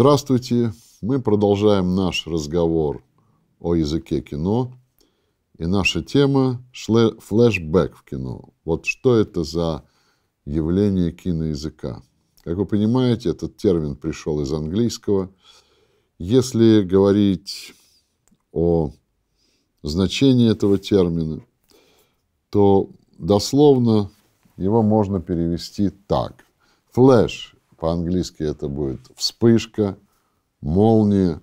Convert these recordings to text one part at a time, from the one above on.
Здравствуйте! Мы продолжаем наш разговор о языке кино. И наша тема – флешбэк в кино. Вот что это за явление киноязыка? Как вы понимаете, этот термин пришел из английского. Если говорить о значении этого термина, то дословно его можно перевести так. Флэш по-английски это будет вспышка, молния.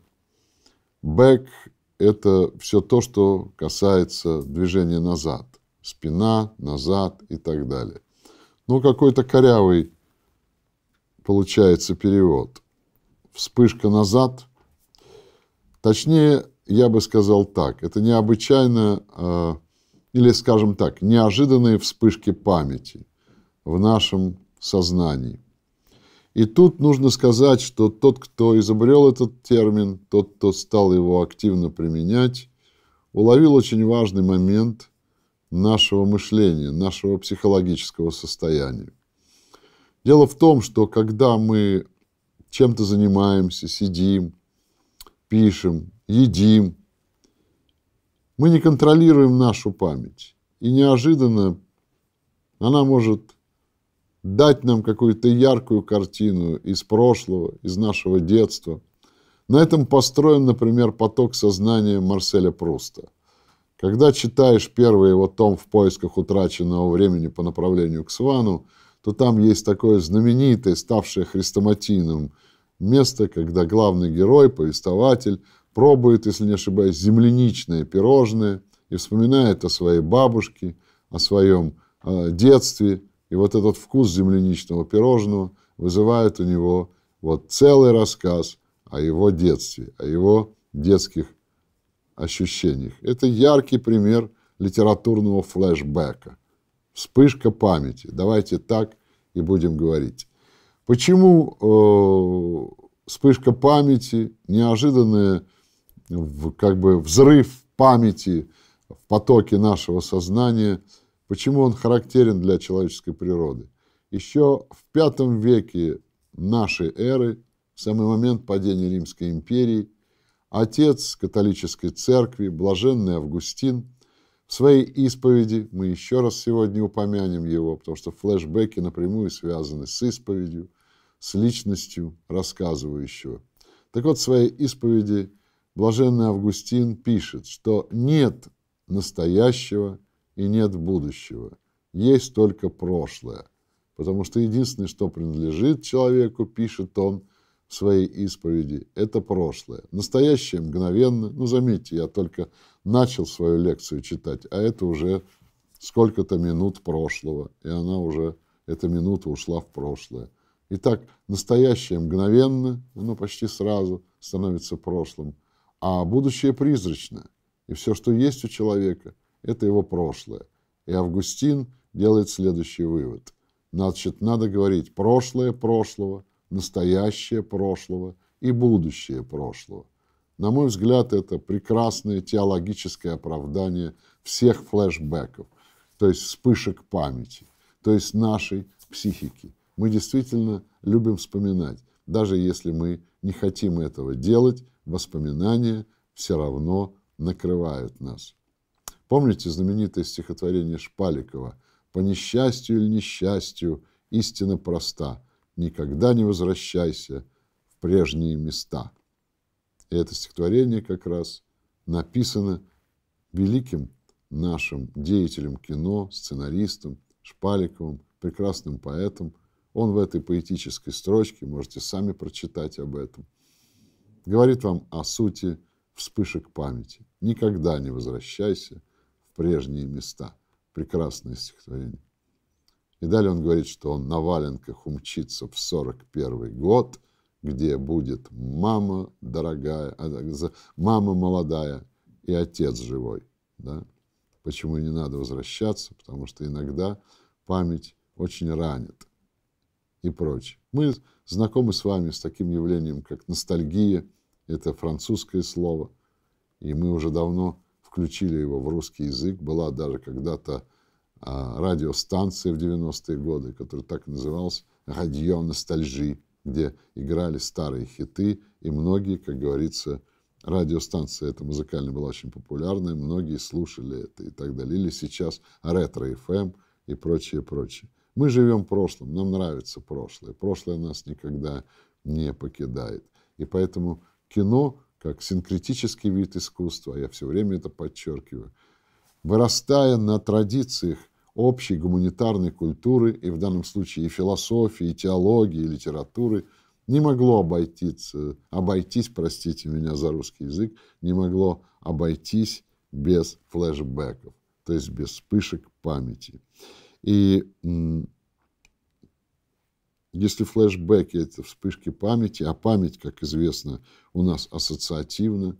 Back – это все то, что касается движения назад. Спина, назад и так далее. Но ну, какой-то корявый получается перевод. Вспышка назад. Точнее, я бы сказал так. Это необычайно, а, или, скажем так, неожиданные вспышки памяти в нашем сознании. И тут нужно сказать, что тот, кто изобрел этот термин, тот, кто стал его активно применять, уловил очень важный момент нашего мышления, нашего психологического состояния. Дело в том, что когда мы чем-то занимаемся, сидим, пишем, едим, мы не контролируем нашу память. И неожиданно она может дать нам какую-то яркую картину из прошлого, из нашего детства. На этом построен, например, поток сознания Марселя Пруста. Когда читаешь первый его том в поисках утраченного времени по направлению к Свану, то там есть такое знаменитое, ставшее хрестоматийным место, когда главный герой, повествователь, пробует, если не ошибаюсь, земляничное пирожное и вспоминает о своей бабушке, о своем э, детстве – и вот этот вкус земляничного пирожного вызывает у него вот целый рассказ о его детстве, о его детских ощущениях. Это яркий пример литературного флешбэка. Вспышка памяти. Давайте так и будем говорить. Почему э, вспышка памяти, неожиданный как бы взрыв памяти в потоке нашего сознания – Почему он характерен для человеческой природы? Еще в V веке нашей эры, в самый момент падения Римской империи, отец католической церкви, блаженный Августин, в своей исповеди, мы еще раз сегодня упомянем его, потому что флешбеки напрямую связаны с исповедью, с личностью рассказывающего. Так вот, в своей исповеди блаженный Августин пишет, что нет настоящего и нет будущего. Есть только прошлое. Потому что единственное, что принадлежит человеку, пишет он в своей исповеди, это прошлое. Настоящее мгновенно. Ну, заметьте, я только начал свою лекцию читать, а это уже сколько-то минут прошлого. И она уже, эта минута ушла в прошлое. Итак, настоящее мгновенно, оно почти сразу становится прошлым, а будущее призрачно. И все, что есть у человека – это его прошлое. И Августин делает следующий вывод. Значит, надо говорить прошлое прошлого, настоящее прошлого и будущее прошлого. На мой взгляд, это прекрасное теологическое оправдание всех флешбеков, то есть вспышек памяти, то есть нашей психики. Мы действительно любим вспоминать, даже если мы не хотим этого делать, воспоминания все равно накрывают нас. Помните знаменитое стихотворение Шпаликова «По несчастью или несчастью истина проста, никогда не возвращайся в прежние места». И это стихотворение как раз написано великим нашим деятелем кино, сценаристом Шпаликовым, прекрасным поэтом. Он в этой поэтической строчке, можете сами прочитать об этом, говорит вам о сути вспышек памяти. Никогда не возвращайся – прежние места. Прекрасное стихотворение. И далее он говорит, что он на валенках умчится в 41 год, где будет мама дорогая, а, мама молодая и отец живой. Да? Почему не надо возвращаться? Потому что иногда память очень ранит и прочее. Мы знакомы с вами с таким явлением, как ностальгия. Это французское слово. И мы уже давно включили его в русский язык. Была даже когда-то а, радиостанция в 90-е годы, которая так называлась «Радио Ностальжи», где играли старые хиты, и многие, как говорится, радиостанция эта музыкально была очень популярная, многие слушали это и так далее. Или сейчас ретро-ФМ эм» и прочее, прочее. Мы живем в прошлом, нам нравится прошлое. Прошлое нас никогда не покидает. И поэтому кино как синкретический вид искусства, а я все время это подчеркиваю, вырастая на традициях общей гуманитарной культуры, и в данном случае и философии, и теологии, и литературы, не могло обойтись, обойтись, простите меня за русский язык, не могло обойтись без флешбеков, то есть без вспышек памяти. И если флешбеки – это вспышки памяти, а память, как известно, у нас ассоциативна,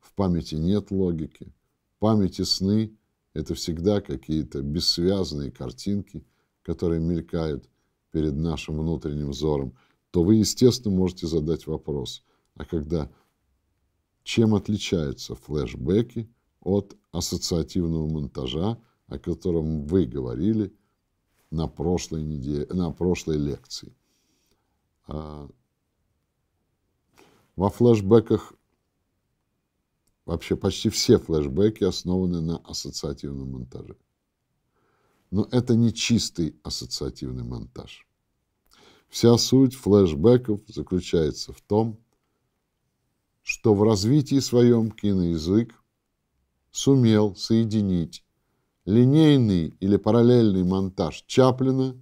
в памяти нет логики. В памяти сны – это всегда какие-то бессвязные картинки, которые мелькают перед нашим внутренним взором, то вы, естественно, можете задать вопрос, а когда чем отличаются флешбеки от ассоциативного монтажа, о котором вы говорили – на прошлой, неделе, на прошлой лекции. А, во флешбеках вообще почти все флешбеки основаны на ассоциативном монтаже. Но это не чистый ассоциативный монтаж. Вся суть флешбеков заключается в том, что в развитии своем киноязык сумел соединить линейный или параллельный монтаж Чаплина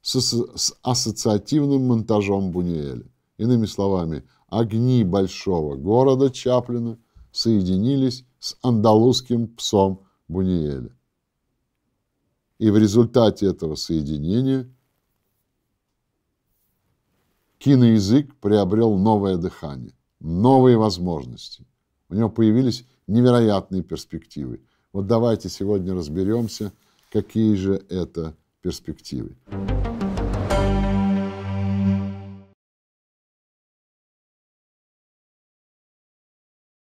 с, с ассоциативным монтажом Бунюэля. Иными словами, огни большого города Чаплина соединились с андалузским псом Бунюэля. И в результате этого соединения киноязык приобрел новое дыхание, новые возможности. У него появились невероятные перспективы – вот давайте сегодня разберемся, какие же это перспективы.